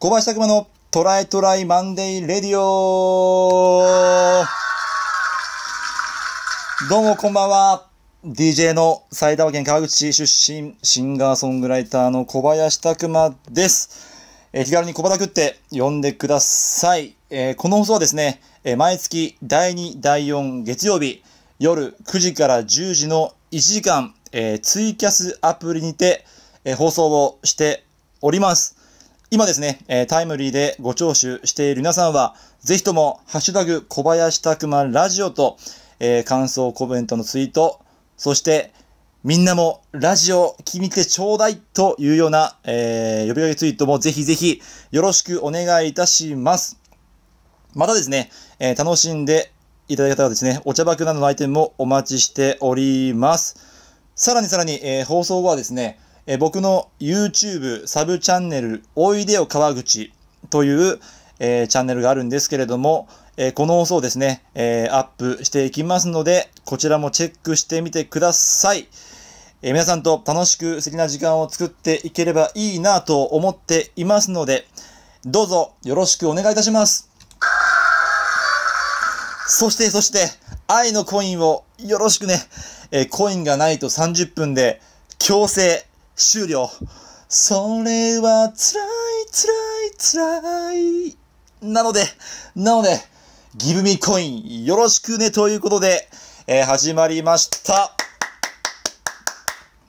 小林拓馬のトライトライマンデーレディオどうもこんばんは。DJ の埼玉県川口市出身、シンガーソングライターの小林拓馬です。えー、気軽に小くって呼んでください。えー、この放送はですね、えー、毎月第2、第4月曜日、夜9時から10時の1時間、えツイキャスアプリにて、え放送をしております。今ですね、えー、タイムリーでご聴取している皆さんは、ぜひとも、ハッシュタグ、小林拓馬ラジオと、えー、感想、コメントのツイート、そして、みんなもラジオ君ってちょうだいというような、えー、呼びかけツイートもぜひぜひよろしくお願いいたします。またですね、えー、楽しんでいただいた方はですね、お茶爆どのアイテムもお待ちしております。さらにさらに、えー、放送後はですね、えー、僕の YouTube サブチャンネル、おいでよ川口という、えー、チャンネルがあるんですけれども、えー、この放送ですね、えアップしていきますので、こちらもチェックしてみてください。え皆さんと楽しく素敵な時間を作っていければいいなと思っていますので、どうぞよろしくお願いいたします。そして、そして、愛のコインをよろしくね。えー、コインがないと30分で強制終了。それは辛い辛い辛い。なので、なので、ギブミコインよろしくねということで、えー、始まりました。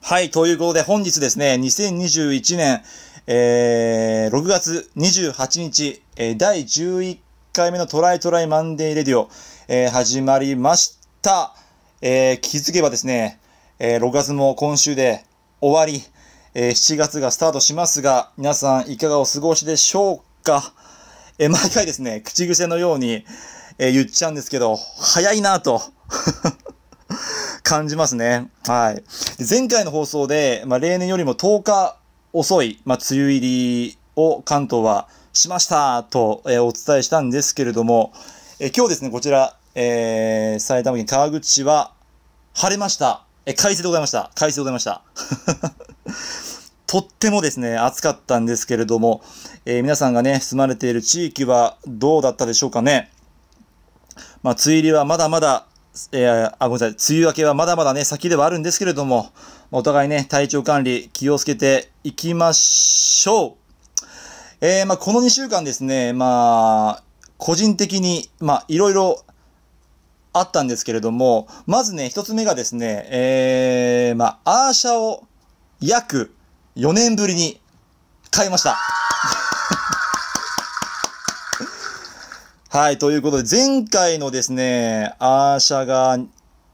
はい、ということで本日ですね、2021年、えー、6月28日、えー、第11回目のトライトライマンデーレディオ、えー、始まりました。えー、気づけばですね、えー、6月も今週で終わり、えー、7月がスタートしますが、皆さんいかがお過ごしでしょうかえー、毎回ですね、口癖のように、えー、言っちゃうんですけど、早いなと 感じますね。はい。前回の放送で、まあ、例年よりも10日遅い、まあ、梅雨入りを関東はしましたと、えお伝えしたんですけれども、え今日ですね、こちら、え埼玉県川口市は晴れました。え快晴でございました。快晴でございました。とってもですね、暑かったんですけれども、えー、皆さんがね、住まれている地域はどうだったでしょうかね。まあ、梅雨入りはまだまだ、えー、あ、ごめんなさい、梅雨明けはまだまだね、先ではあるんですけれども、お互いね、体調管理気をつけていきましょう。えー、まあ、この2週間ですね、まあ、個人的に、まあ、いろいろあったんですけれども、まずね、一つ目がですね、えー、まあ、アーシャを約4年ぶりに買いました。はい、ということで、前回のですね、アーシャが、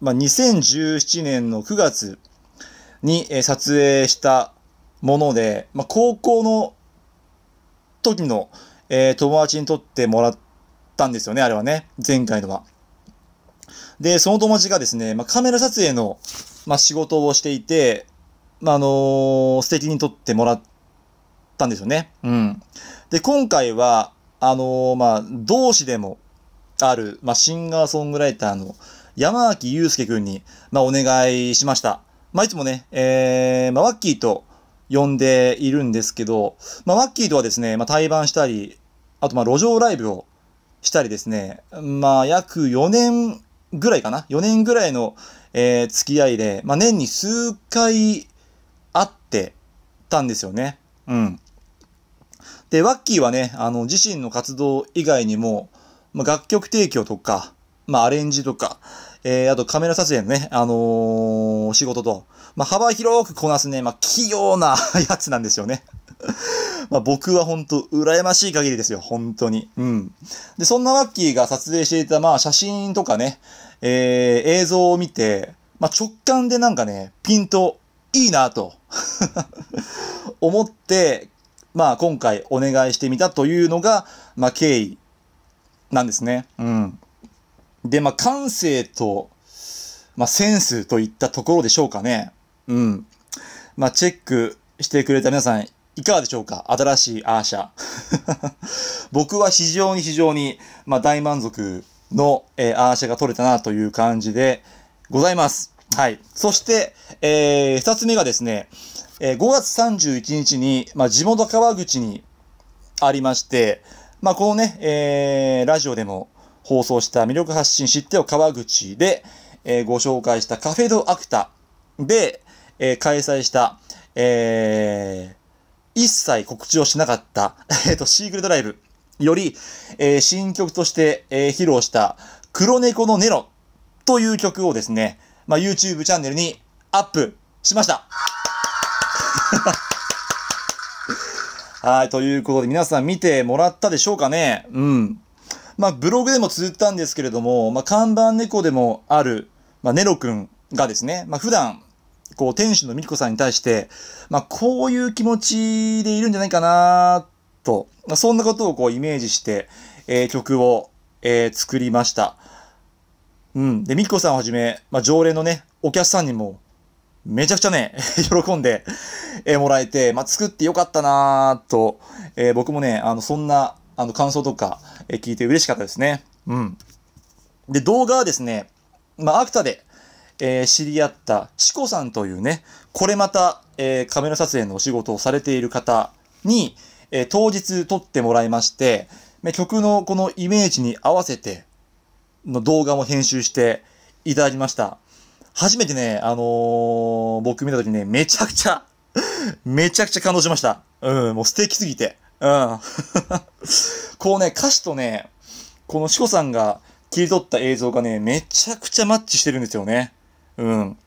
まあ、2017年の9月に、え撮影したもので、まあ、高校の時の、えー、友達に撮ってもらったんですよね、あれはね、前回のは。で、その友達がですね、まあ、カメラ撮影の、まあ、仕事をしていて、あのー、素敵に撮ってもらったんですよね。うん。で、今回は、あのー、まあ、同志でもある、まあ、シンガーソングライターの山脇祐介くんに、まあ、お願いしました。まあ、いつもね、えー、まあ、ワッキーと呼んでいるんですけど、まあ、ワッキーとはですね、まあ、対バンしたり、あと、まあ、路上ライブをしたりですね、まあ、約4年ぐらいかな ?4 年ぐらいの、えー、付き合いで、まあ、年に数回ってたんですよね。うん。で、ワッキーはね、あの、自身の活動以外にも、ま楽曲提供とか、まあ、アレンジとか、えー、あとカメラ撮影のね、あのー、仕事と、まあ、幅広くこなすね、まあ、器用な やつなんですよね。まあ僕は本当羨ましい限りですよ、本当に。うん。で、そんなワッキーが撮影していた、まあ写真とかね、えー、映像を見て、まあ直感でなんかね、ピンといいなと 思って、まあ今回お願いしてみたというのが、まあ経緯なんですね。うん。で、まあ感性と、まあセンスといったところでしょうかね。うん。まあチェックしてくれた皆さんいかがでしょうか新しいアーシャ。僕は非常に非常に、まあ、大満足の、えー、アーシャが取れたなという感じでございます。はい。そして、えー、二つ目がですね、えー、5月31日に、まあ、地元川口にありまして、まあ、このね、えー、ラジオでも放送した魅力発信知ってよ川口で、えー、ご紹介したカフェドアクタで、えー、開催した、えー、一切告知をしなかった、えっと、シークレドライブより、えー、新曲として、えー、披露した黒猫のネロという曲をですね、まあ、YouTube チャンネルにアップしました。はい、ということで皆さん見てもらったでしょうかねうん。まあ、ブログでも綴ったんですけれども、まあ、看板猫でもある、まあ、ネロくんがですね、まあ、普段、こう、店主のミきコさんに対して、まあ、こういう気持ちでいるんじゃないかなと、まあ、そんなことをこう、イメージして、えー、曲を、えー、作りました。うん。で、みっこさんをはじめ、まあ、常連のね、お客さんにも、めちゃくちゃね、喜んで、えもらえて、まあ、作ってよかったなぁと、えー、僕もね、あの、そんな、あの、感想とか、え聞いて嬉しかったですね。うん。で、動画はですね、まあ、アクタで、えー、知り合ったしこさんというね、これまた、えー、カメラ撮影のお仕事をされている方に、えー、当日撮ってもらいまして、曲のこのイメージに合わせて、の動画も編集していただきました。初めてね、あのー、僕見たときね、めちゃくちゃ、めちゃくちゃ感動しました。うん、もう素敵すぎて。うん。こうね、歌詞とね、このしこさんが切り取った映像がね、めちゃくちゃマッチしてるんですよね。うん。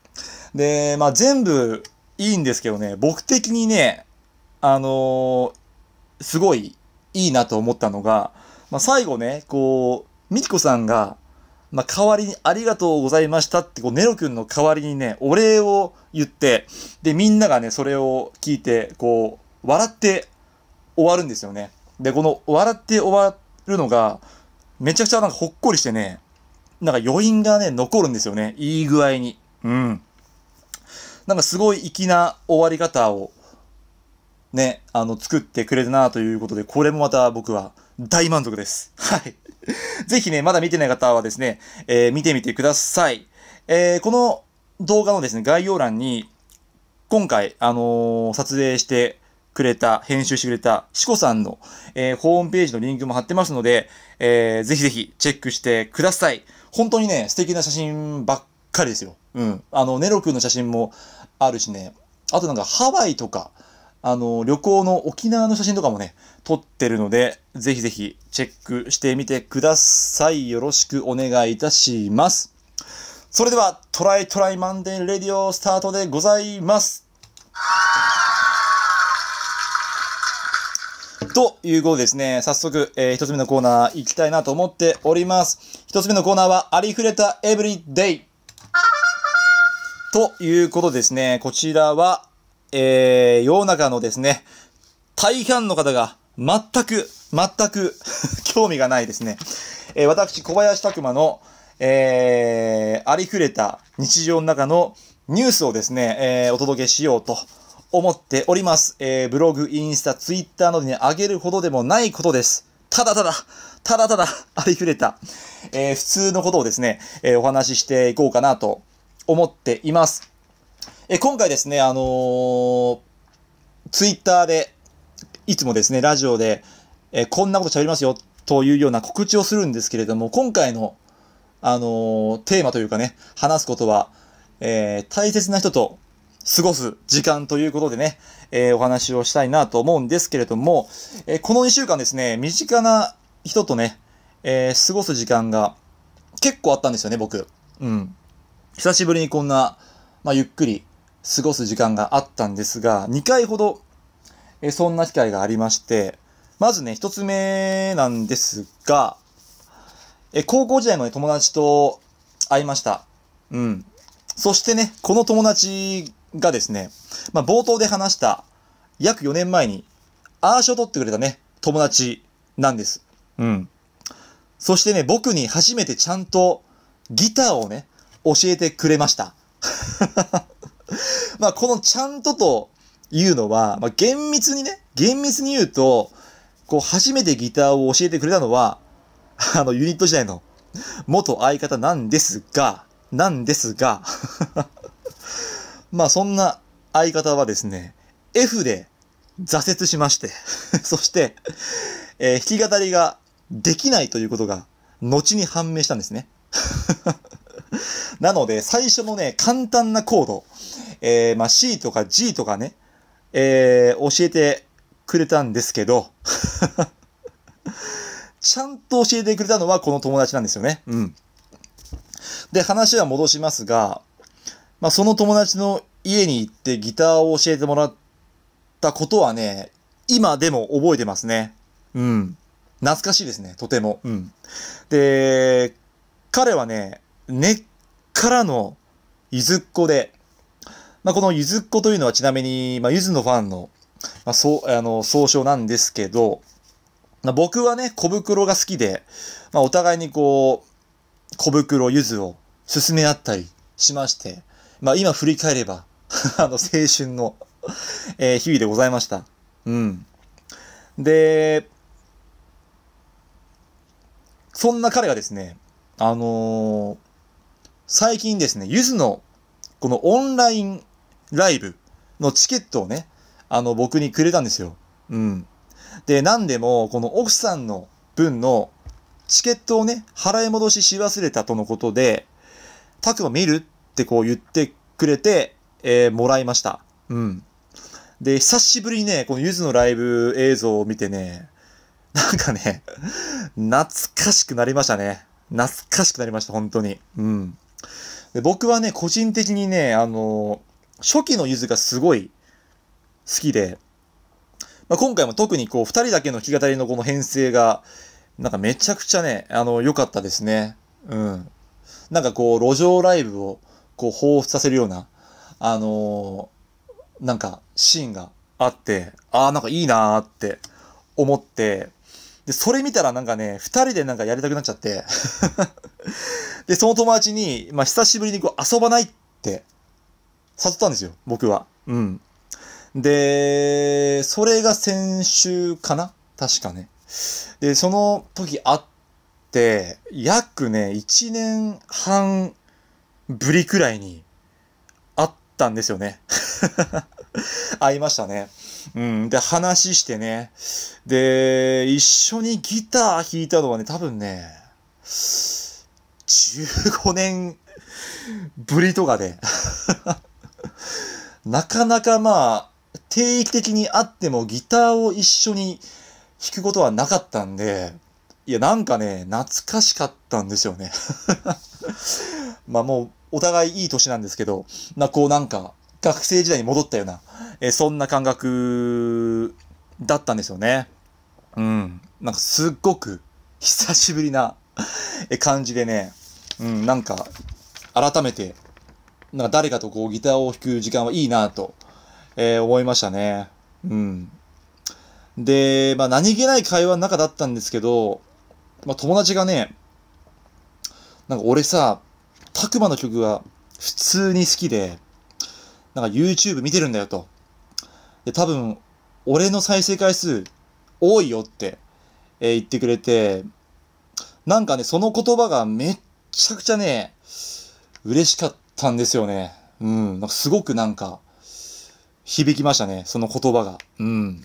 で、まあ全部いいんですけどね、僕的にね、あのー、すごいいいなと思ったのが、まあ最後ね、こう、みきこさんがまあ、代わりにありがとうございましたって、こう、ネロ君の代わりにね、お礼を言って、で、みんながね、それを聞いて、こう、笑って終わるんですよね。で、この、笑って終わるのが、めちゃくちゃなんかほっこりしてね、なんか余韻がね、残るんですよね。いい具合に。うん。なんかすごい粋な終わり方を、ね、あの、作ってくれたなということで、これもまた僕は大満足です。はい。ぜひね、まだ見てない方はですね、えー、見てみてください。えー、この動画のですね、概要欄に、今回、あのー、撮影してくれた、編集してくれた、しこさんの、えー、ホームページのリンクも貼ってますので、えー、ぜひぜひチェックしてください。本当にね、素敵な写真ばっかりですよ。うん。あの、ネロ君の写真もあるしね、あとなんかハワイとか、あの、旅行の沖縄の写真とかもね、撮ってるので、ぜひぜひチェックしてみてください。よろしくお願いいたします。それでは、トライトライマンデーレディオスタートでございます。ということでですね、早速、えー、一つ目のコーナー行きたいなと思っております。一つ目のコーナーは、ありふれたエブリデイ。ということですね、こちらは、えー、世の中のですね、大半の方が全く、全く 興味がないですね。えー、私、小林拓馬の、えー、ありふれた日常の中のニュースをですね、えー、お届けしようと思っております。えー、ブログ、インスタ、ツイッターなどに上げるほどでもないことです。ただただ、ただただありふれた、えー、普通のことをですね、えー、お話ししていこうかなと思っています。え今回ですね、あのー、ツイッターで、いつもですね、ラジオで、えこんなこと喋りますよというような告知をするんですけれども、今回の、あのー、テーマというかね、話すことは、えー、大切な人と過ごす時間ということでね、えー、お話をしたいなと思うんですけれども、えこの2週間ですね、身近な人とね、え過ごす時間が結構あったんですよね、僕。うん。久しぶりにこんな、まあ、ゆっくり過ごす時間があったんですが、2回ほど、えそんな機会がありまして、まずね、1つ目なんですが、え高校時代の、ね、友達と会いました。うん。そしてね、この友達がですね、まあ、冒頭で話した、約4年前に、アーショを取ってくれたね、友達なんです。うん。そしてね、僕に初めてちゃんとギターをね、教えてくれました。まあ、このちゃんとというのは、まあ、厳密にね、厳密に言うと、こう、初めてギターを教えてくれたのは、あの、ユニット時代の元相方なんですが、なんですが まあ、そんな相方はですね、F で挫折しましてそして、えー、弾き語りができないということが、後に判明したんですね なので、最初のね、簡単なコード、えー、まあ、C とか G とかね、えー、教えてくれたんですけど ちゃんと教えてくれたのはこの友達なんですよね。うん。で、話は戻しますが、まあ、その友達の家に行ってギターを教えてもらったことはね、今でも覚えてますね。うん。懐かしいですね、とても。うん。で、彼はね、根っからのゆずっこで、まあ、このゆずっこというのはちなみに、まあ、ゆずのファンの、まあ、そうあの総称なんですけど、まあ、僕はね、小袋が好きで、まあ、お互いにこう、小袋、ゆずを勧め合ったりしまして、まあ、今振り返れば あの、青春のえー、日々でございました。うん。で、そんな彼がですね、あのー最近ですね、ゆずのこのオンラインライブのチケットをね、あの、僕にくれたんですよ。うん。で、なんでも、この奥さんの分のチケットをね、払い戻しし忘れたとのことで、たくま見るってこう言ってくれて、えー、もらいました。うん。で、久しぶりにね、このゆずのライブ映像を見てね、なんかね、懐かしくなりましたね。懐かしくなりました、本当に。うん。で僕はね、個人的にね、あのー、初期のゆずがすごい好きで、まあ、今回も特にこう、2人だけの弾き語りのこの編成が、なんかめちゃくちゃね、あの、良かったですね。うん。なんかこう、路上ライブを、こう、彷彿させるような、あのー、なんか、シーンがあって、ああ、なんかいいなーって思って、で、それ見たらなんかね、二人でなんかやりたくなっちゃって で、その友達に、まあ、久しぶりにこう遊ばないって誘ったんですよ、僕は。うん。で、それが先週かな確かね。で、その時会って、約ね、1年半ぶりくらいに会ったんですよね。会いましたね。うん、で、話してね。で、一緒にギター弾いたのはね、多分ね、15年ぶりとかで なかなかまあ、定期的に会ってもギターを一緒に弾くことはなかったんで、いや、なんかね、懐かしかったんですよね まあもう、お互いいい年なんですけど、な、こうなんか、学生時代に戻ったような、えー、そんな感覚だったんですよね。うん。なんかすっごく久しぶりな感じでね、うん、なんか改めて、なんか誰かとこうギターを弾く時間はいいなと、えー、思いましたね。うん。で、まあ何気ない会話の中だったんですけど、まあ友達がね、なんか俺さ、たくまの曲が普通に好きで、なんか YouTube 見てるんだよと。で、多分、俺の再生回数多いよって、えー、言ってくれて、なんかね、その言葉がめっちゃくちゃね、嬉しかったんですよね。うん。なんかすごくなんか、響きましたね。その言葉が。うん。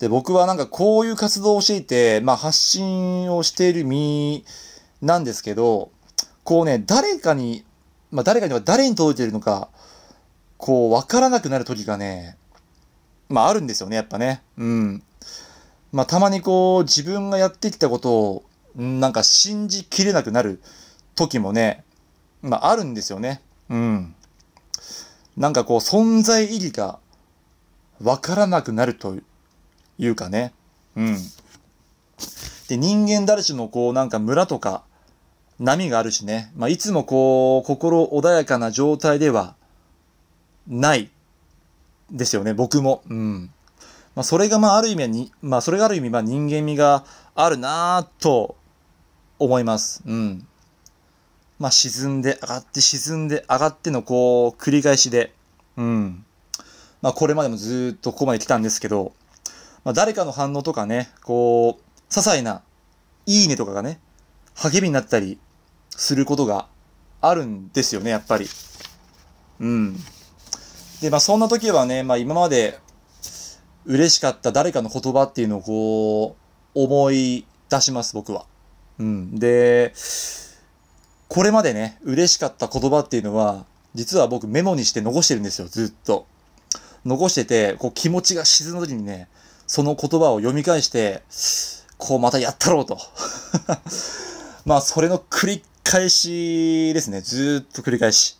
で、僕はなんかこういう活動をしていて、まあ発信をしている身なんですけど、こうね、誰かにまあ、誰かには誰に届いているのか、こう、わからなくなる時がね、まあ、あるんですよね、やっぱね。うん。まあ、たまにこう、自分がやってきたことを、なんか信じきれなくなる時もね、まあ、あるんですよね。うん。なんかこう、存在意義がわからなくなるというかね。うん。で、人間誰しもこう、なんか村とか、波があるしね、まあ、いつもこう、心穏やかな状態ではないですよね、僕も。うん。まあ、それがまあある意味に、まあ、それがある意味まあ人間味があるなぁと思います。うん。まあ、沈んで上がって沈んで上がってのこう、繰り返しで、うん。まあ、これまでもずっとここまで来たんですけど、まあ、誰かの反応とかね、こう、些細な、いいねとかがね、励みになったり、することがあるんですよね、やっぱり。うん。で、まあそんな時はね、まあ今まで嬉しかった誰かの言葉っていうのをこう、思い出します、僕は。うん。で、これまでね、嬉しかった言葉っていうのは、実は僕メモにして残してるんですよ、ずっと。残してて、こう気持ちが沈んだ時にね、その言葉を読み返して、こうまたやったろうと。まあそれの繰り返しですね。ずっと繰り返し。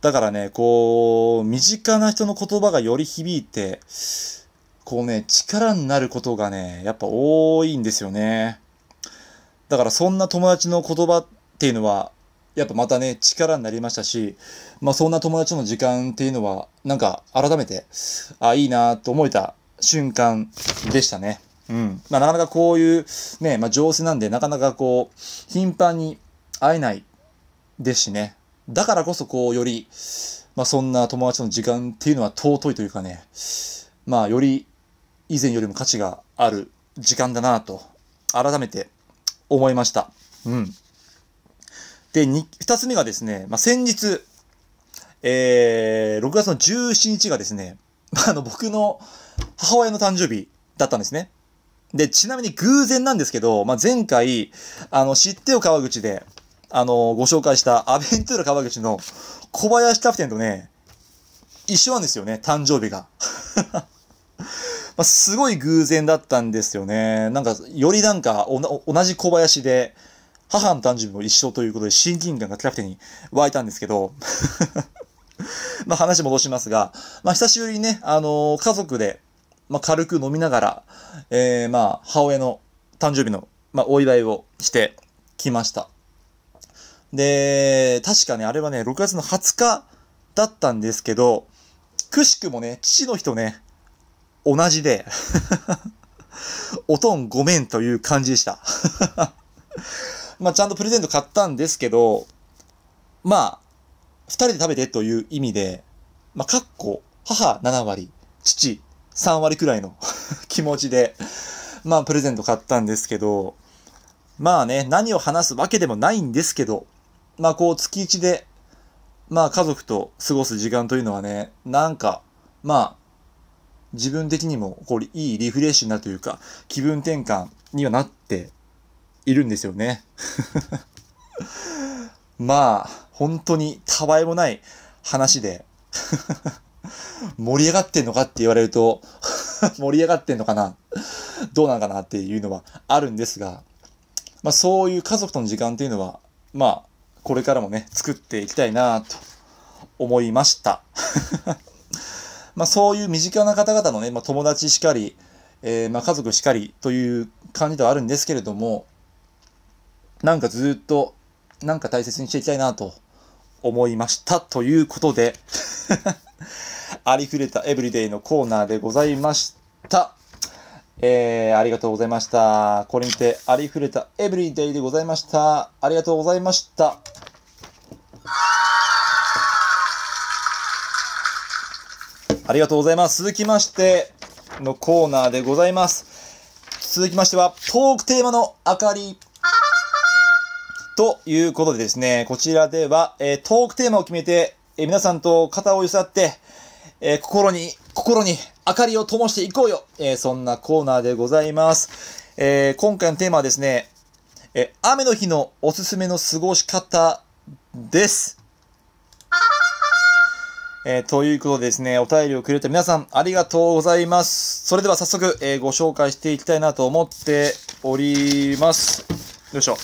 だからね、こう、身近な人の言葉がより響いて、こうね、力になることがね、やっぱ多いんですよね。だからそんな友達の言葉っていうのは、やっぱまたね、力になりましたし、まあそんな友達の時間っていうのは、なんか改めて、あ、いいなと思えた瞬間でしたね。うん。まあなかなかこういう、ね、まあ情勢なんで、なかなかこう、頻繁に会えないですしね。だからこそこう、より、まあそんな友達の時間っていうのは尊いというかね、まあより以前よりも価値がある時間だなと、改めて思いました。うん。で、2, つ目がですね、まあ先日、えー、6月の17日がですね、あの僕の母親の誕生日だったんですね。で、ちなみに偶然なんですけど、まあ前回、あの、知ってよ川口で、あの、ご紹介したアベントゥーラ川口の小林キャプテンとね、一緒なんですよね、誕生日が。まあ、すごい偶然だったんですよね。なんか、よりなんか、同じ小林で、母の誕生日も一緒ということで、親近感がキャプテンに湧いたんですけど まあ話戻しますが、まあ久しぶりにね、あのー、家族で、まあ軽く飲みながら、えー、まあ、母親の誕生日の、まあ、お祝いをしてきました。で、確かね、あれはね、6月の20日だったんですけど、くしくもね、父の日とね、同じで おとんごめんという感じでした まあ、ちゃんとプレゼント買ったんですけど、まあ、二人で食べてという意味で、まあ、かっこ、母7割、父3割くらいの 気持ちで、まあ、プレゼント買ったんですけど、まあね、何を話すわけでもないんですけど、まあこう月一で、まあ家族と過ごす時間というのはね、なんか、まあ、自分的にもこういいリフレッシュなというか、気分転換にはなっているんですよね。まあ、本当にたわいもない話で 盛り上がってんのかって言われると 盛り上がってんのかな、どうなのかなっていうのはあるんですが、まあそういう家族との時間っていうのは、まあ、これからもね、作っていきたいなと思いました。まあ、そういう身近な方々のね、まあ、友達しかり、えー、まあ、家族しかりという感じではあるんですけれども、なんかずっと、なんか大切にしていきたいなと思いました。ということで ありふれたエブリデイのコーナーでございました。えー、ありがとうございました。これにてありふれたエブリデイでございました。ありがとうございました。ありがとうございます。続きましてのコーナーでございます。続きましては、トークテーマの明かり。ということでですね、こちらでは、えー、トークテーマを決めて、えー、皆さんと肩を寄せ合って、えー、心に心に明かりを灯していこうよ、えー、そんなコーナーでございます。えー、今回のテーマはですね、えー、雨の日のおすすめの過ごし方です。えということでですね、お便りをくれた皆さん、ありがとうございます。それでは早速、えご紹介していきたいなと思っております。よいしょ。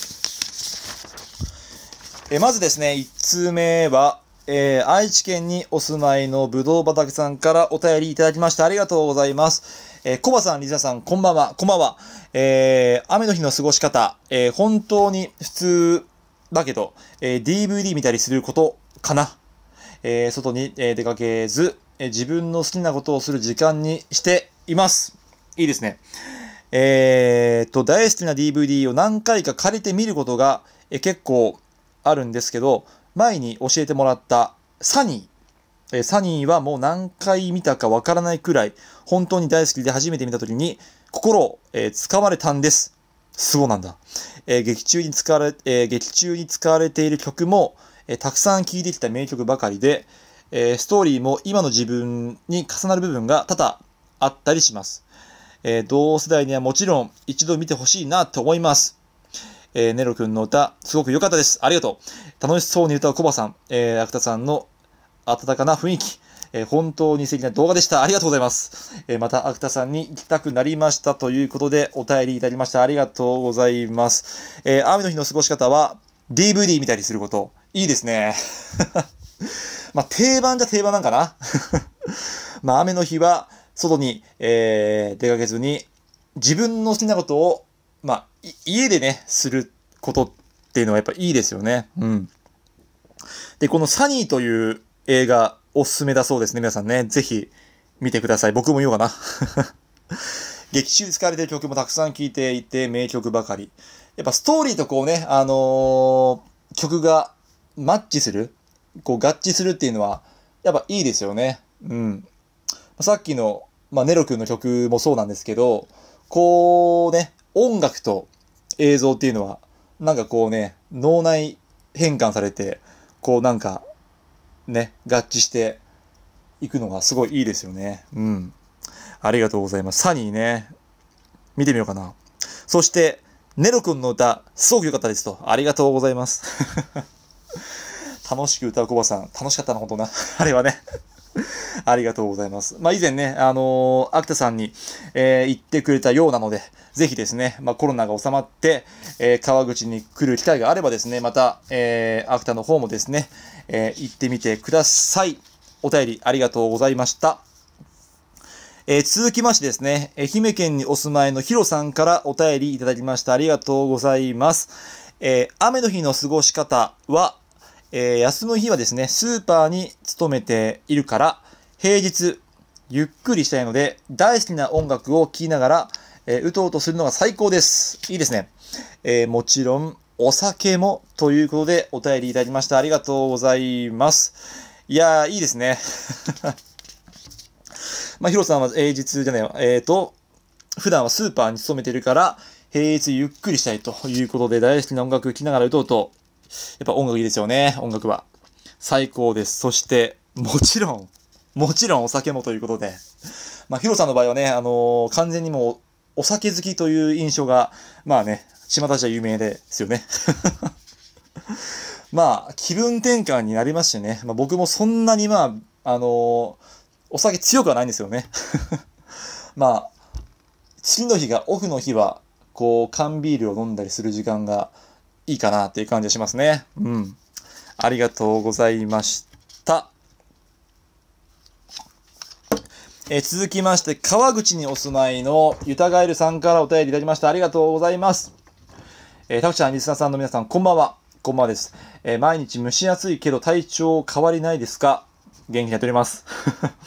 えまずですね、1通目は、えー、愛知県にお住まいのぶどう畑さんからお便りいただきましてありがとうございます。えー、コバさん、リザさん、こんばんは、こんばんは。えー、雨の日の過ごし方、えー、本当に普通だけど、えー、DVD 見たりすることかな。えー、外に、えー、出かけず、えー、自分の好きなことをする時間にしています。いいですね。えー、と、大好きな DVD を何回か借りて見ることが、えー、結構あるんですけど、前に教えてもらったサニー。えサニーはもう何回見たかわからないくらい、本当に大好きで初めて見た時に、心を、えー、まれたんです。そうなんだ。えー、劇中に使われ、えー、劇中に使われている曲も、えー、たくさん聴いてきた名曲ばかりで、えストーリーも今の自分に重なる部分が多々あったりします。え同世代にはもちろん一度見てほしいなと思います。えー、ネロ君の歌、すごく良かったです。ありがとう。楽しそうに歌うコバさん、えー、アクタさんの温かな雰囲気、えー、本当に素敵な動画でした。ありがとうございます。えー、また、アクタさんに行きたくなりましたということで、お便りいただきました。ありがとうございます。えー、雨の日の過ごし方は、DVD 見たりすること。いいですね。まあ、定番じゃ定番なんかな。まあ、雨の日は、外に、えー、出かけずに、自分の好きなことをまあ、家でね、することっていうのはやっぱいいですよね。うん。で、このサニーという映画、おすすめだそうですね。皆さんね、ぜひ見てください。僕も言おうかな。劇中使われてる曲もたくさん聴いていて、名曲ばかり。やっぱストーリーとこうね、あのー、曲がマッチする、こう合致するっていうのは、やっぱいいですよね。うん。さっきの、まあ、ネロ君の曲もそうなんですけど、こうね、音楽と映像っていうのは、なんかこうね、脳内変換されて、こうなんか、ね、合致していくのがすごいいいですよね。うん。ありがとうございます。サニーね、見てみようかな。そして、ネロ君の歌、すごく良かったですと。ありがとうございます。楽しく歌うコバさん、楽しかったな、本当な。あれはね ありがとうございます。まあ、以前ね、あのー、秋田さんに、えー、言ってくれたようなので、ぜひですね、まあ、コロナが収まって、えー、川口に来る機会があればですね、また、えー、秋田の方もですね、えー、行ってみてください。お便りありがとうございました。えー、続きましてですね、愛媛県にお住まいのヒロさんからお便りいただきました。ありがとうございます。えー、雨の日の過ごし方は、えー、休む日はですね、スーパーに勤めているから、平日、ゆっくりしたいので、大好きな音楽を聴きながら、えー、うとうとするのが最高です。いいですね。えー、もちろん、お酒もということでお便りいただきました。ありがとうございます。いやー、いいですね。まあ、ヒロさんは平日じゃないよ。えっ、ー、と、普段はスーパーに勤めてるから、平日ゆっくりしたいということで、大好きな音楽聴きながらうとうとやっぱ音楽いいですよね、音楽は。最高です。そして、もちろん、もちろんお酒もということで、まあ、ヒロさんの場合はね、あのー、完全にもう、お酒好きという印象が、まあね、巷じゃ有名ですよね。まあ、気分転換になりましてね、まあ、僕もそんなにまあ、あのー、お酒強くはないんですよね。まあ、次の日が、オフの日は、こう、缶ビールを飲んだりする時間が、いいかなっていう感じがしますね。うん。ありがとうございました。え続きまして、川口にお住まいのユタガエルさんからお便りいただきました。ありがとうございます。えー、タクちゃん、リスナーさんの皆さん、こんばんは。こんばんはです。えー、毎日蒸し暑いけど体調変わりないですか元気にやっております。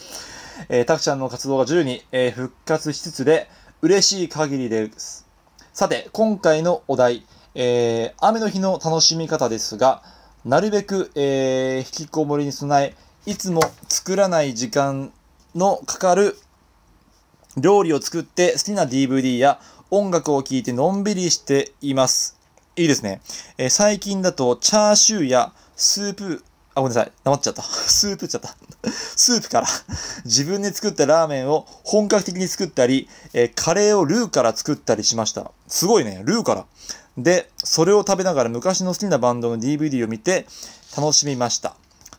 えー、タクちゃんの活動が徐々に、えー、復活しつつで、嬉しい限りです。さて、今回のお題、えー、雨の日の楽しみ方ですが、なるべく、えー、引きこもりに備え、いつも作らない時間のかかる料理を作って好きな DVD や音楽を聴いてのんびりしています。いいですね。えー、最近だとチャーシューやスープ、あ、ごめんなさい。黙っちゃった。スープっちゃった。スープから自分で作ったラーメンを本格的に作ったり、えー、カレーをルーから作ったりしました。すごいね。ルーから。で、それを食べながら昔の好きなバンドの DVD を見て楽しみました。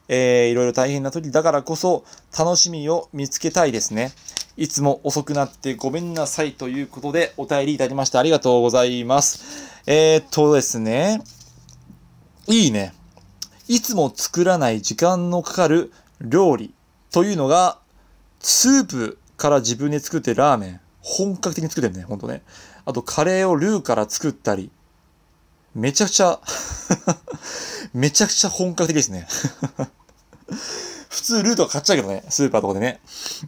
えー、いろいろ大変な時だからこそ楽しみを見つけたいですね。いつも遅くなってごめんなさいということでお便りいただきましてありがとうございます。えー、っとですね。いいね。いつも作らない時間のかかる料理というのが、スープから自分で作ってラーメン。本格的に作ってるね、ほんとね。あとカレーをルーから作ったり、めちゃくちゃ めちゃくちゃ本格的ですね 普通ルートは買っちゃうけどね、スーパーとかでね。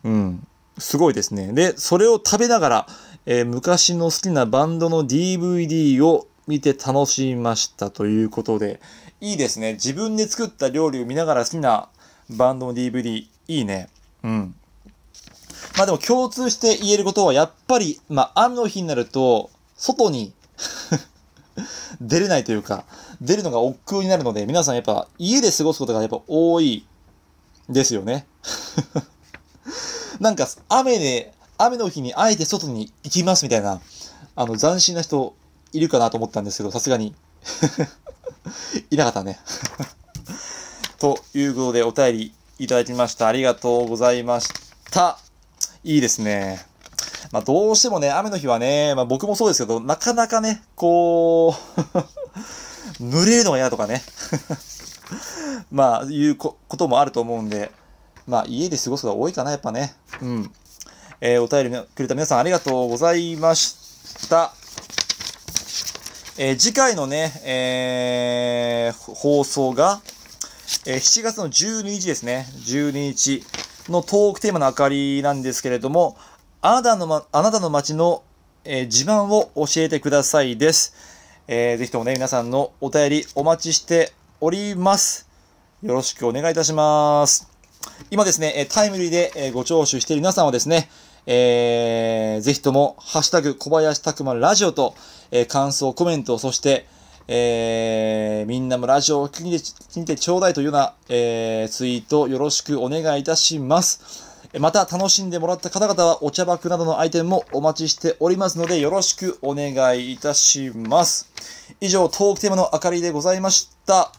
うん。すごいですね。で、それを食べながら、えー、昔の好きなバンドの DVD を見て楽しみましたということで、いいですね。自分で作った料理を見ながら好きなバンドの DVD、いいね。うん。まあでも共通して言えることは、やっぱり、まあ、あの日になると、外に 出れないというか、出るのが億劫になるので、皆さんやっぱ家で過ごすことがやっぱ多いですよね。なんか雨で、雨の日にあえて外に行きますみたいな、あの斬新な人いるかなと思ったんですけど、さすがに いなかったねということでお便りいただきました。ありがとうございました。いいですね。まあ、どうしてもね、雨の日はね、まあ、僕もそうですけど、なかなかね、こう 濡れるのが嫌とかね まあ、いうこともあると思うんで、まあ、家で過ごすが多いかな、やっぱね。うん。えー、お便りくれた皆さんありがとうございました。えー、次回のね、えー、放送が、えー、7月の12日ですね。12日のトークテーマの明かりなんですけれども、あなたの、ま、あなたの街の、えー、自慢を教えてくださいです。えー、ぜひともね、皆さんのお便りお待ちしております。よろしくお願いいたします。今ですね、タイムリーでご聴取している皆さんはですね、えー、ぜひとも、ハッシュタグ小林拓馬ラジオと、えー、感想、コメント、そして、えー、みんなもラジオを聞いて聞いてちょうだいというような、えー、ツイートよろしくお願いいたします。また楽しんでもらった方々はお茶爆などのアイテムもお待ちしておりますのでよろしくお願いいたします。以上、トークテーマの明かりでございました。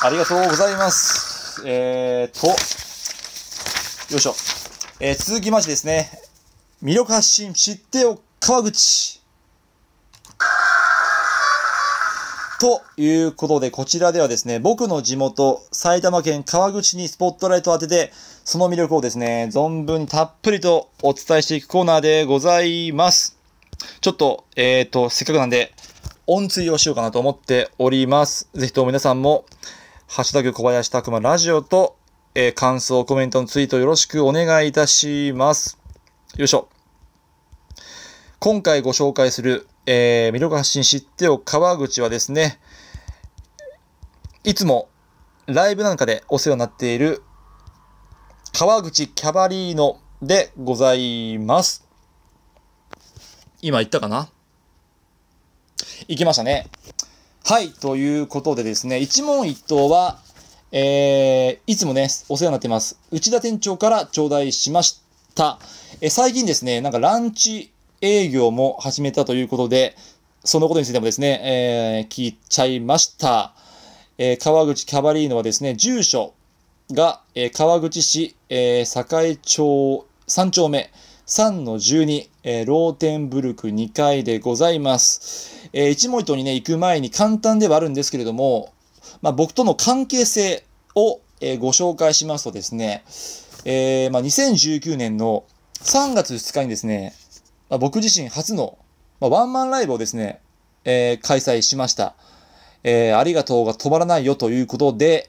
ありがとうございます。えーと、よいしょ。えー、続きましてですね、魅力発信知ってよ川口。ということで、こちらではですね、僕の地元、埼玉県川口にスポットライトを当てて、その魅力をですね、存分にたっぷりとお伝えしていくコーナーでございます。ちょっと、えっ、ー、と、せっかくなんで、音追をしようかなと思っております。ぜひとも皆さんも、ハッシュタグ小林拓馬ラジオと、えー、感想、コメントのツイートよろしくお願いいたします。よいしょ。今回ご紹介するえー、魅力発信知ってよ川口はですね、いつもライブなんかでお世話になっている川口キャバリーノでございます。今言ったかな行きましたね。はい、ということでですね、一問一答は、えー、いつもね、お世話になってます。内田店長から頂戴しました。え最近ですね、なんかランチ営業も始めたということで、そのことについてもですね、えー、聞いちゃいました。えー、川口キャバリーノはですね、住所が、えー、川口市、えー、栄町3丁目、3の12、えー、ローテンブルク2階でございます。えー、一問一答にね、行く前に簡単ではあるんですけれども、まあ、僕との関係性を、えー、ご紹介しますとですね、えーまあ、2019年の3月2日にですね、まあ、僕自身初の、まあ、ワンマンライブをですね、えー、開催しました。えー、ありがとうが止まらないよということで、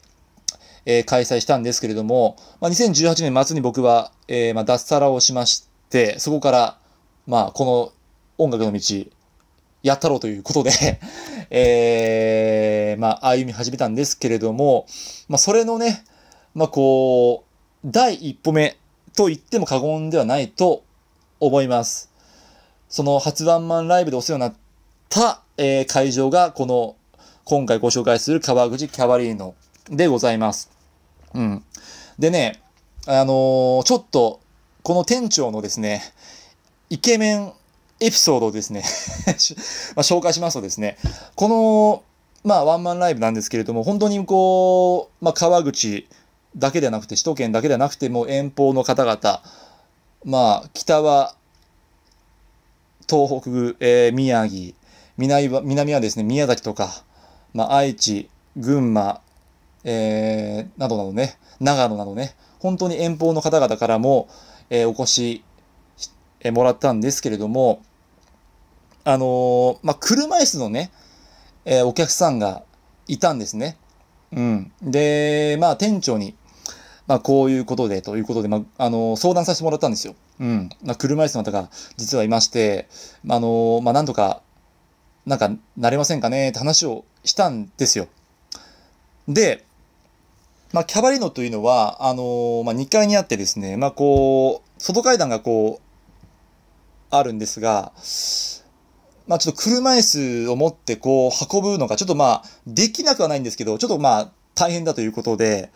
えー、開催したんですけれども、まあ、2018年末に僕は、えー、まあ、脱サラをしまして、そこから、まあ、この音楽の道、やったろうということで えー、まあ、歩み始めたんですけれども、まあ、それのね、まあ、こう、第一歩目と言っても過言ではないと思います。その初ワンマンライブでお世話になった、えー、会場が、この、今回ご紹介する川口キャバリーノでございます。うん。でね、あのー、ちょっと、この店長のですね、イケメンエピソードをですね まあ、紹介しますとですね、この、まあ、ワンマンライブなんですけれども、本当にこう、まあ、川口だけではなくて、首都圏だけではなくて、もう遠方の方々、まあ、北は東北、えー、宮城南は、南はですね、宮崎とか、まあ、愛知、群馬、えー、などなどね、長野などね、本当に遠方の方々からも、えー、お越し、えー、もらったんですけれども、あのまあ、車椅子のね、えお客さんがいたんですね。うん。で、まあ、店長に、まあ、こういうことで、ということで、まあ、あの相談させてもらったんですよ。うん、まあ、車椅子の方が実はいまして、あのまあ、なんとか、なんか、なれませんかねって話をしたんですよ。で、まあ、キャバリノというのは、あのまあ、2階にあってですね、まあ、こう、外階段がこう、あるんですが、まあ、ちょっと車椅子を持ってこう、運ぶのが、ちょっとまあ、できなくはないんですけど、ちょっとまあ、大変だということで、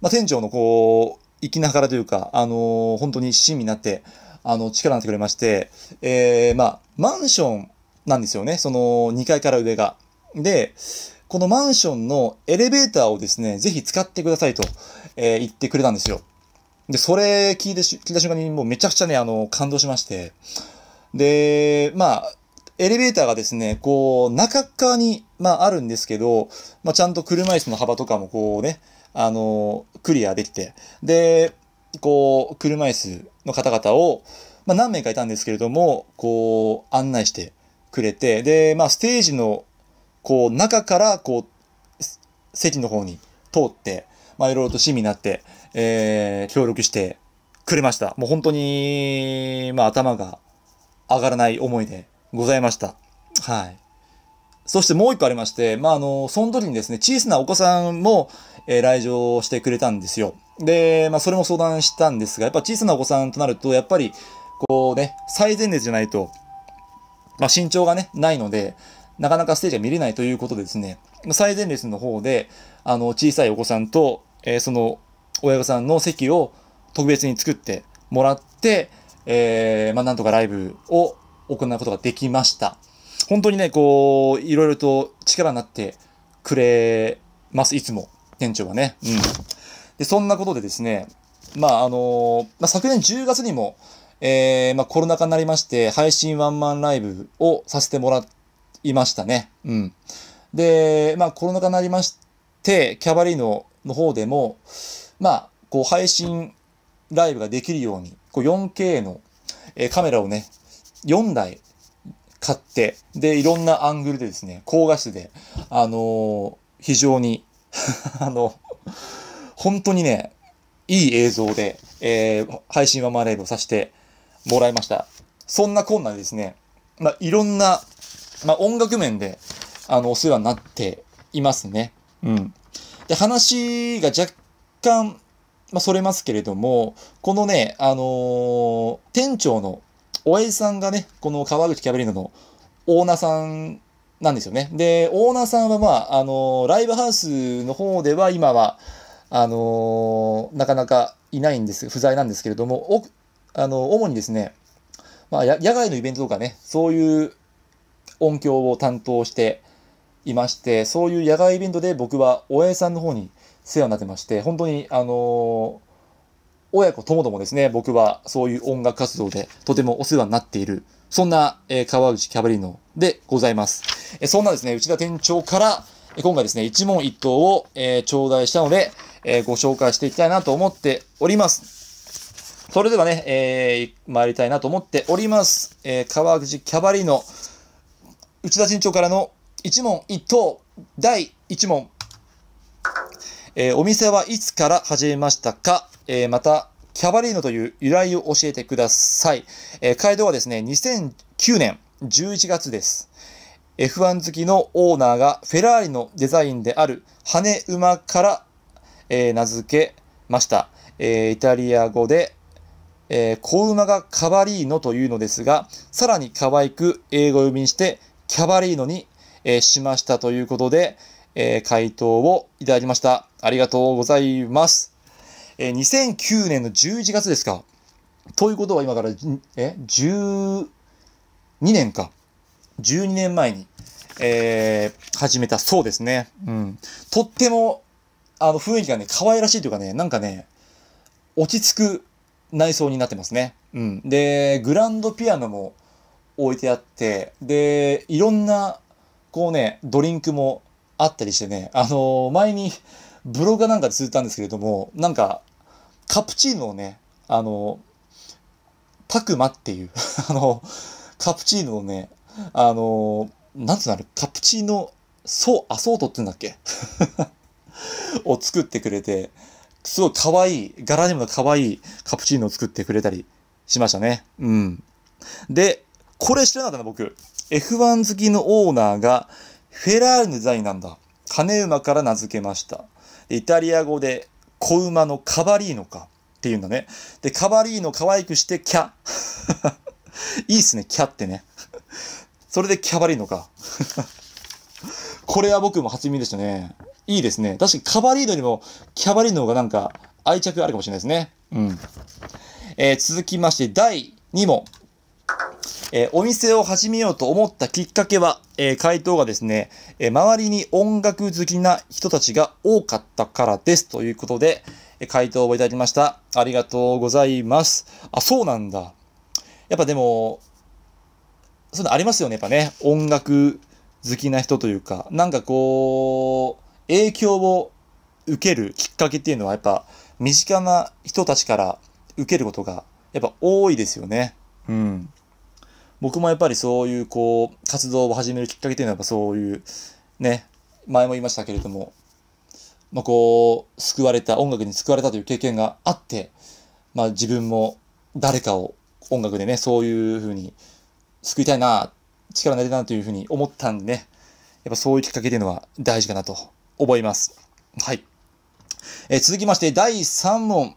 まあ、店長のこう、生きながらというか、あの本当に親身になって、あの、力になってくれまして、えー、まあ、マンションなんですよね、その2階から上が。で、このマンションのエレベーターをですね、ぜひ使ってくださいと、えー、言ってくれたんですよ。で、それ聞いて聞いた瞬間にもうめちゃくちゃね、あの、感動しまして。で、まあ、エレベーターがですね、こう、中側に、まあ、あるんですけど、まあ、ちゃんと車椅子の幅とかもこうね、あの、クリアできて、で、こう、車椅子の方々を、まあ、何名かいたんですけれども、こう、案内してくれて、で、まあ、ステージの、こう、中から、こう、席の方に通って、まあ、いろいろと市民になって、えー、協力してくれました。もう本当に、まあ、頭が上がらない思いでございました。はい。そしてもう一個ありまして、まあ、あの、その時にですね、小さなお子さんも、えー、来場してくれたんですよ。で、まあ、それも相談したんですが、やっぱ小さなお子さんとなると、やっぱり、こうね、最前列じゃないと、まあ、身長がね、ないので、なかなかステージが見れないということでですね、最前列の方で、あの、小さいお子さんと、えー、その、親御さんの席を特別に作ってもらって、えー、まあ、なんとかライブを行うことができました。本当にね、こう、いろいろと力になってくれます、いつも。店長がね。うん。で、そんなことでですね、まあ、あのー、まあ、昨年10月にも、えー、まあ、コロナ禍になりまして、配信ワンマンライブをさせてもらいましたね。うん。で、まあ、コロナ禍になりまして、キャバリーノの方でも、まあ、こう、配信ライブができるように、こう、4K の、えー、カメラをね、4台買って、で、いろんなアングルでですね、高画質で、あのー、非常に あの、本当にね、いい映像で、えー、配信はマレーブをさせてもらいました。そんなこんなでですね、まあ、いろんな、まあ、音楽面で、あの、お世話になっていますね。うん。で、話が若干、まあ、それますけれども、このね、あのー、店長のおえさんがね、この川口キャベリーノのオーナーさんなんですよね。で、オーナーさんはまあ、あの、ライブハウスの方では今は、あの、なかなかいないんです、不在なんですけれども、おあの、主にですね、まあ、野外のイベントとかね、そういう音響を担当していまして、そういう野外イベントで僕は親父さんの方に世話になってまして、本当に、あの親子ともどもですね、僕はそういう音楽活動でとてもお世話になっている、そんな、えー、川口キャバリーノでございます。えそんなですね、内田店長から、今回ですね、一問一答を、えー、頂戴したので、えー、ご紹介していきたいなと思っております。それではね、えー、参りたいなと思っております。えー、川口キャバリーの内田店長からの一問一答、第一問。えー、お店はいつから始めましたか、えー、また、キャバリーノという由来を教えてください。えー、街道はですね、2009年11月です。F1 好きのオーナーがフェラーリのデザインである羽馬から、えー、名付けました。えー、イタリア語で、えー、子馬がカバリーノというのですが、さらに可愛く英語読みにしてキャバリーノに、えー、しましたということで、えー、回答をいただきました。ありがとうございます。えー、2009年の11月ですか。ということは今から、え、12年か。12年前に、えー、始めたそうですね。うん。とっても、あの、雰囲気がね、可愛らしいというかね、なんかね、落ち着く内装になってますね。うん。で、グランドピアノも置いてあって、で、いろんな、こうね、ドリンクもあったりしてね、あのー、前にブログなんかで通ったんですけれども、なんか、カプチーノをね、あのー、パクマっていう あのー、カプチーノをね、あのー、なんつうのあれ、カプチーノ、そう、アソートって言うんだっけ を作ってくれて、すごい可愛い、柄にも可愛いカプチーノを作ってくれたりしましたね。うん。で、これ知らなかったな、僕。F1 好きのオーナーが、フェラーリのデザインなんだ。金馬から名付けました。イタリア語で、子馬のカバリーノか。っていうんだね。で、カバリーノ可愛くして、キャ。いいっすね、キャってね。それでキャバリーノか。これは僕も初耳でしたね。いいですね。確かにカバリーノにもキャバリーノがなんか愛着あるかもしれないですね。うん。えー、続きまして第2問。えー、お店を始めようと思ったきっかけは、えー、回答がですね、え周りに音楽好きな人たちが多かったからですということで、え回答をいただきました。ありがとうございます。あ、そうなんだ。やっぱでも、そういうのありますよね、やっぱね。音楽好きな人というか、なんかこう、影響を受けるきっかけっていうのは、やっぱ身近な人たちから受けることが、やっぱ多いですよね。うん。僕もやっぱりそういうこう、活動を始めるきっかけっていうのは、やっぱそういう、ね、前も言いましたけれども、まあ、こう、救われた、音楽に救われたという経験があって、まあ、自分も誰かを音楽でね、そういうふうに救いたいな、力になりたいなというふうに思ったんでね、やっぱそういうきっかけというのは大事かなと思います。はい。えー、続きまして、第3問。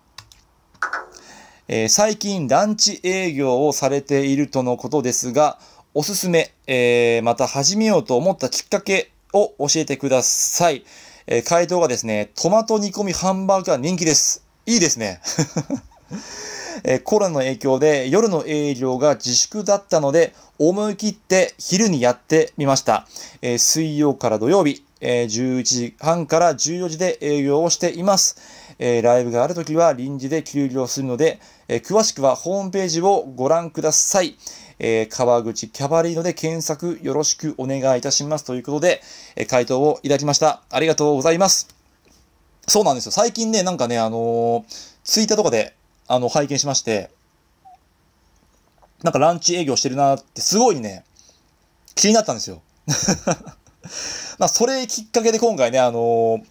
えー、最近ランチ営業をされているとのことですが、おすすめ、えー、また始めようと思ったきっかけを教えてください。えー、回答がですね、トマト煮込みハンバーガー人気です。いいですね。えコロナの影響で夜の営業が自粛だったので、思い切って昼にやってみました。えー、水曜から土曜日、えー、11時半から14時で営業をしています。えー、ライブがある時は臨時で休業するので、え詳しくはホームページをご覧ください。え川口キャバリーノで検索よろしくお願いいたしますということで、え回答をいただきました。ありがとうございます。そうなんですよ。最近ね、なんかね、あのツイッターとかであの、拝見しまして、なんかランチ営業してるなって、すごいね、気になったんですよ。まあ、それきっかけで今回ね、あのー、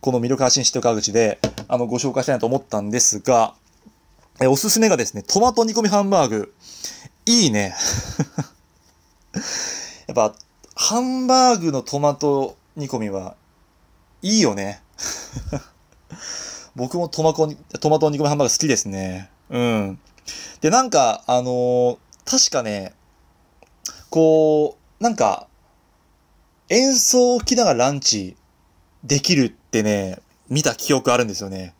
この魅力発信して川口で、あの、ご紹介したいなと思ったんですが、え、おすすめがですね、トマト煮込みハンバーグ。いいね。やっぱ、ハンバーグのトマト煮込みは、いいよね。僕もトマコトマト煮込みハンバーグ好きですね。うん。で、なんか、あのー、確かね、こう、なんか、演奏を聴きながらランチできるってね、見た記憶あるんですよね。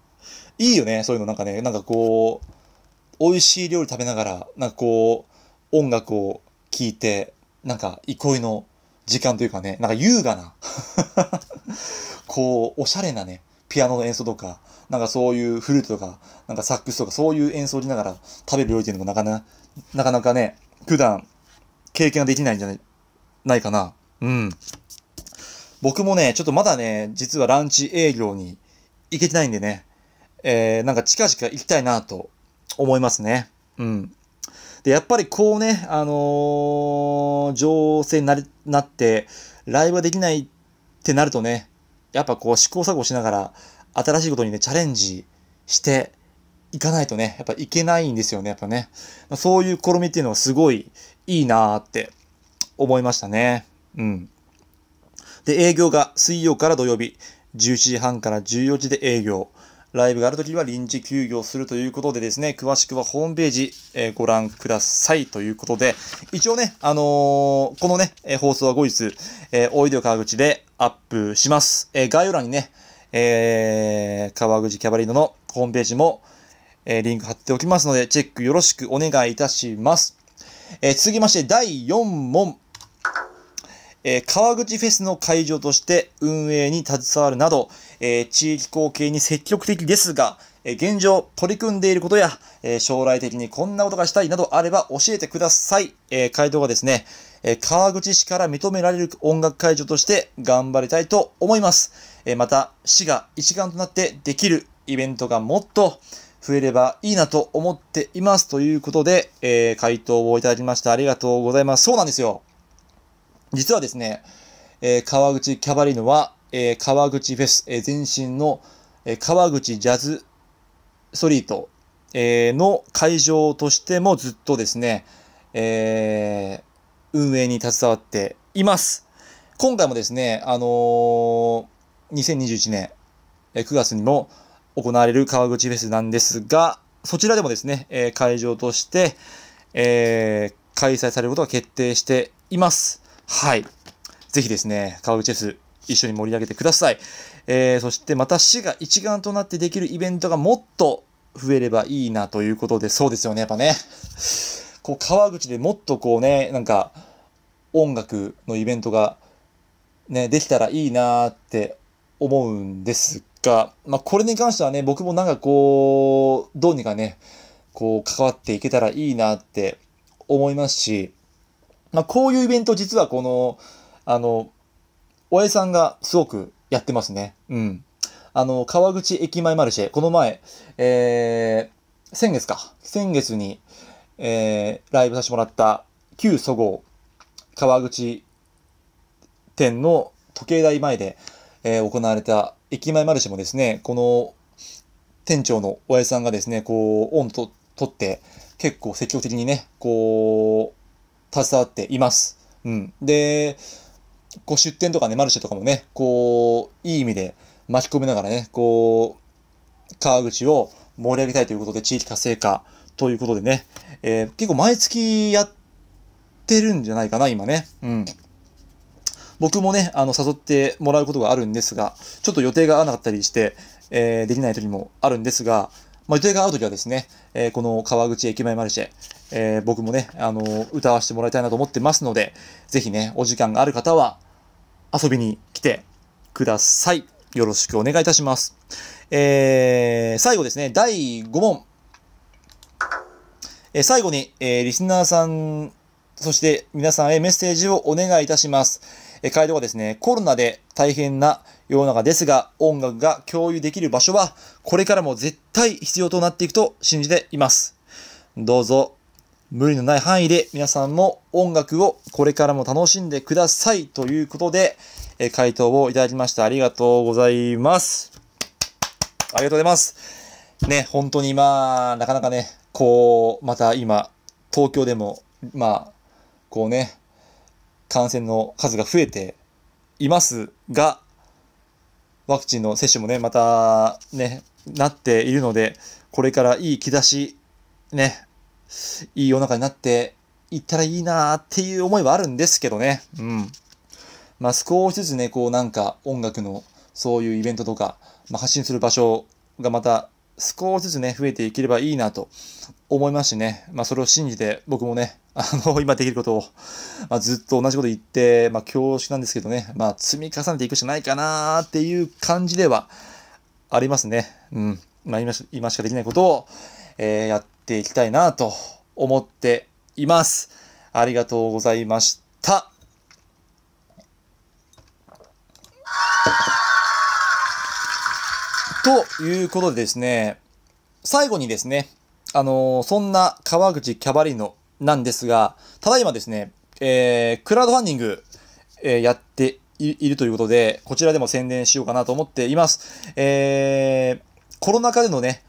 いいよね、そういうの。なんかね、なんかこう、美味しい料理食べながら、なんかこう、音楽を聴いて、なんか憩いの時間というかね、なんか優雅な こう、おしゃれなね、ピアノの演奏とか、なんかそういうフルートとか、なんかサックスとかそういう演奏しながら食べる料理っていうのもなかな、なかなかね、普段経験ができないんじゃない、ないかな。うん。僕もね、ちょっとまだね、実はランチ営業に行けてないんでね、えー、なんか近々行きたいなと思いますね。うん。で、やっぱりこうね、あのー、情勢にななって、ライブができないってなるとね、やっぱこう試行錯誤しながら、新しいことにね、チャレンジしていかないとね、やっぱいけないんですよね、やっぱね。そういう試みっていうのはすごいいいなーって思いましたね。うん。で、営業が水曜から土曜日、11時半から14時で営業。ライブがあるときは臨時休業するということでですね、詳しくはホームページ、えー、ご覧くださいということで、一応ね、あのー、このね、えー、放送は後日、えー、おいでよ川口でアップします。え概要欄にね、えー、川口キャバリーのホームページも、えー、リンク貼っておきますので、チェックよろしくお願いいたします。えー、続きまして、第4問。えー、川口フェスの会場として運営に携わるなど、えー、地域貢献に積極的ですが、えー、現状取り組んでいることや、えー、将来的にこんなことがしたいなどあれば教えてください。えー、回答がですね、えー、川口市から認められる音楽会場として頑張りたいと思います。えまた、市が一丸となってできるイベントがもっと増えればいいなと思っていますということで、えー、回答をいただきました。ありがとうございます。そうなんですよ。実はですね、えー、川口キャバリーノは、えー、川口フェス、え前身の、え川口ジャズストリート、えの会場としてもずっとですね、え運営に携わっています。今回もですね、あの2021年9月にも行われる川口フェスなんですが、そちらでもですね、え会場として、えー、開催されることが決定しています。はい。ぜひですね、川口フェス一緒に盛り上げてください。えー、そしてまた市が一丸となってできるイベントがもっと増えればいいなということで、そうですよね、やっぱね。こう、川口でもっとこうね、なんか、音楽のイベントが、ね、できたらいいなって思うんですが、まあ、これに関してはね、僕もなんかこう、どうにかね、こう、関わっていけたらいいなって思いますし、まあ、こういうイベント実はこの、あの、親父さんがすごくやってますね。うん。あの、川口駅前マルシェ、この前、えー、先月か。先月に、えー、ライブさせてもらった旧そごう川口店の時計台前で、えー、行われた駅前マルシェもですね、この店長の親父さんがですね、こう、オンと取って、結構積極的にね、こう、携わっています。うん。で、こう出店とかね、マルシェとかもね、こう、いい意味で巻き込みながらね、こう、川口を盛り上げたいということで、地域活性化ということでね、えー、結構毎月やってるんじゃないかな、今ね。うん。僕もね、あの、誘ってもらうことがあるんですが、ちょっと予定が合わなかったりして、えー、できない時もあるんですが、まあ、予定が合う時はですね、えー、この川口駅前マルシェ、えー、僕もね、あの歌わせてもらいたいなと思ってますので、ぜひね、お時間がある方は遊びに来てください。よろしくお願いいたします。えー、最後ですね、第5問。えー、最後に、えー、リスナーさん、そして皆さんへメッセージをお願いいたします。え会堂はですね、コロナで大変な世の中ですが、音楽が共有できる場所は、これからも絶対必要となっていくと信じています。どうぞ、無理のない範囲で皆さんも音楽をこれからも楽しんでくださいということで、え回答をいただきました。ありがとうございます。ありがとうございます。ね、本当にまあ、なかなかね、こう、また今、東京でも、まあ、こうね、感染の数が増えていますが、ワクチンの接種もね、またね、なっているので、これからいい兆し、ね、いい世の中になっていったらいいなっていう思いはあるんですけどね。うん。まあ少しずつね、こうなんか音楽のそういうイベントとか、まあ、発信する場所がまた少しずつね、増えていければいいなと思いますしね、まあそれを信じて僕もね、あの、今できることを、まあ、ずっと同じこと言って、まあ、教師なんですけどね、まあ、積み重ねていくしかないかなっていう感じではありますね。うん。まあ、今し今しかできないことを、えー、やっていきたいなと思っています。ありがとうございました。ということでですね、最後にですね、あのー、そんな川口キャバリーのなんですが、ただいまですね、えー、クラウドファンディング、えー、やっているということで、こちらでも宣伝しようかなと思っています。えー、コロナ禍でのね、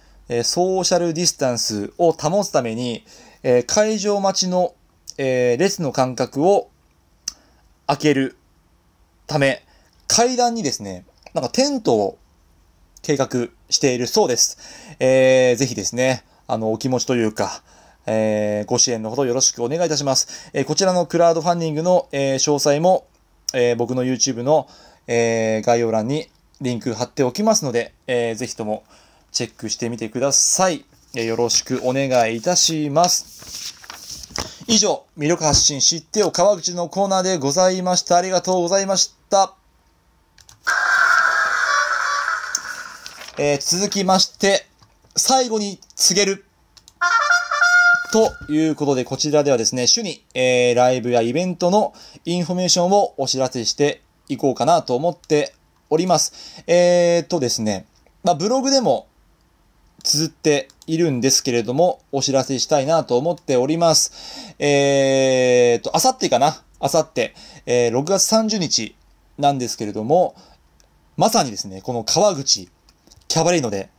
ソーシャルディスタンスを保つために、え会場待ちの、え列の間隔を開けるため、階段にですね、なんかテントを計画しているそうです。えー、ぜひですね、あの、お気持ちというか、えー、ご支援のほどよろしくお願いいたします。えー、こちらのクラウドファンディングの、えー、詳細も、え僕の YouTube の、え概要欄にリンク貼っておきますので、えー、ぜひともチェックしてみてください。えよろしくお願いいたします。以上、魅力発信知ってよ川口のコーナーでございました。ありがとうございました。え続きまして、最後に告げるということで、こちらではですね、主に、えー、ライブやイベントのインフォメーションをお知らせしていこうかなと思っております。えー、とですね、まあ、ブログでも綴っているんですけれども、お知らせしたいなと思っております。えー、と、あさってかなあさって、えー、6月30日なんですけれども、まさにですね、この川口キャバレーノで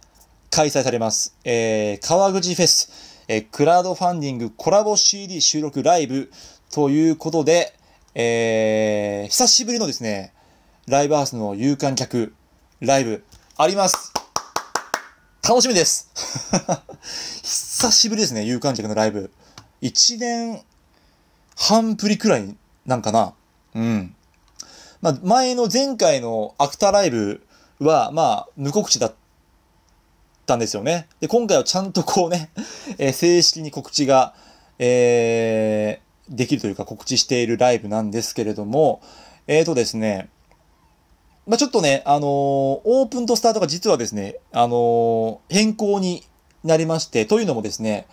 開催されます。えー、川口フェス。えクラウドファンディングコラボ CD 収録ライブということで、えー、久しぶりのですね、ライブハウスの有観客ライブあります。楽しみです。久しぶりですね、有観客のライブ。1年半ぶりくらいなんかな。うん。まあ、前の前回のアクターライブは、まあ、無告知だった。たんですよね。で、今回はちゃんとこうね、えー、正式に告知が、えー、できるというか告知しているライブなんですけれども、えー、とですね、まあ、ちょっとね、あのー、オープンとスタートが実はですね、あのー、変更になりまして、というのもですね、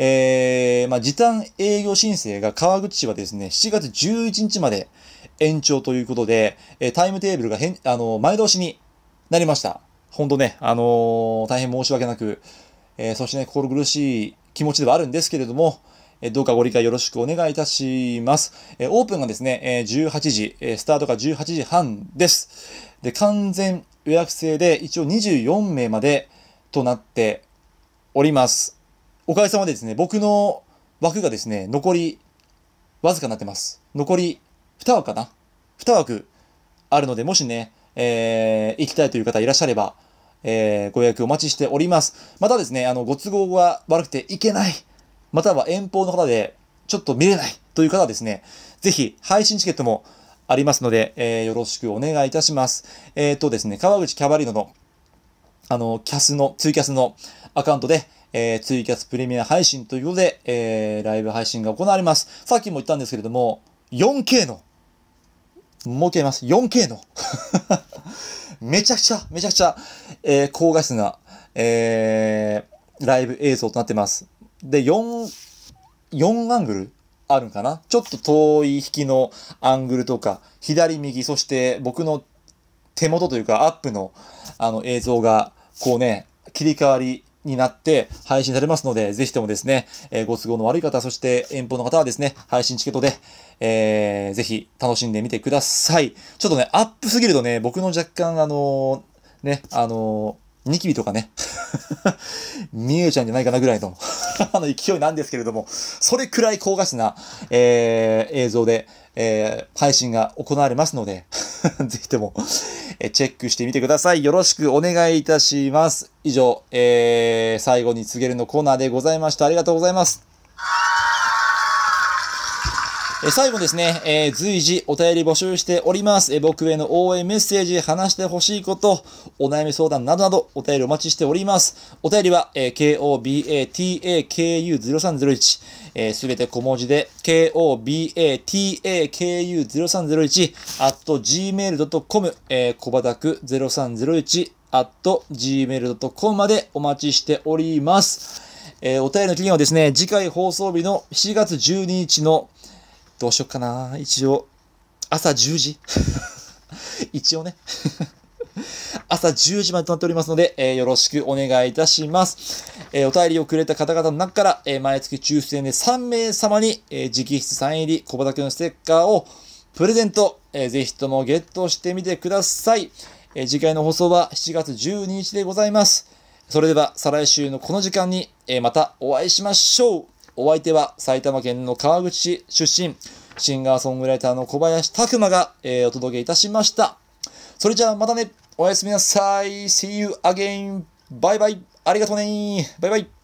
えー、まあ、時短営業申請が川口市はですね、7月11日まで延長ということで、えタイムテーブルが変、あの前倒しになりました。本当ね、あのー、大変申し訳なく、えー、そしてね、心苦しい気持ちではあるんですけれども、えー、どうかご理解よろしくお願いいたします。えオープンがですね、え18時、えスタートが18時半です。で、完全予約制で一応24名までとなっております。おかげさまでですね、僕の枠がですね、残りわずかになってます。残り2枠かな ?2 枠あるので、もしね、えー、行きたいという方いらっしゃれば、えー、ご予約お待ちしております。またですね、あの、ご都合が悪くて行けない、または遠方の方でちょっと見れないという方はですね、ぜひ配信チケットもありますので、えー、よろしくお願いいたします。えっ、ー、とですね、川口キャバリノの、あの、キャスの、ツイキャスのアカウントで、えー、ツイキャスプレミア配信ということで、えー、ライブ配信が行われます。さっきも言ったんですけれども、4K の儲けます。4K の めちゃくちゃ、めちゃくちゃ、えー、高画質な、えー、ライブ映像となってます。で、4、4アングルあるんかなちょっと遠い引きのアングルとか、左右、そして僕の手元というかアップのあの映像が、こうね、切り替わりになって配信されますので、ぜひともですね、えー、ご都合の悪い方、そして遠方の方はですね、配信チケットで、えー、ぜひ楽しんでみてください。ちょっとね、アップすぎるとね、僕の若干あのー、ね、あのー、ニキビとかね、見えちゃうんじゃないかなぐらいの あの勢いなんですけれども、それくらい高画質な、えー、映像で、えー、配信が行われますので ぜひとも、えチェックしてみてください。よろしくお願いいたします。以上、えー、最後に告げるのコーナーでございました。ありがとうございます。え最後ですね、えー、随時お便り募集しております。え僕への応援メッセージ、話してほしいこと、お悩み相談などなど、お便りお待ちしております。お便りは、えー、kobataku0301、えー、すべて小文字で、kobataku0301、at gmail.com、えー、小畑0301、at gmail.com までお待ちしております。えー、お便りの期限はですね、次回放送日の7月12日のどうしよっかな。一応、朝10時 一応ね 朝10時までとなっておりますので、えー、よろしくお願いいたします。えー、お便りをくれた方々の中から、えー、毎月抽選で3名様に、え直筆サイン入り小畑のステッカーをプレゼント、えぜひともゲットしてみてください。え次回の放送は7月12日でございます。それでは、再来週のこの時間に、えまたお会いしましょう。お相手は埼玉県の川口市出身、シンガーソングライターの小林拓馬が、えー、お届けいたしました。それじゃあまたね、おやすみなさい。See you again. バイバイ。ありがとうねバイバイ。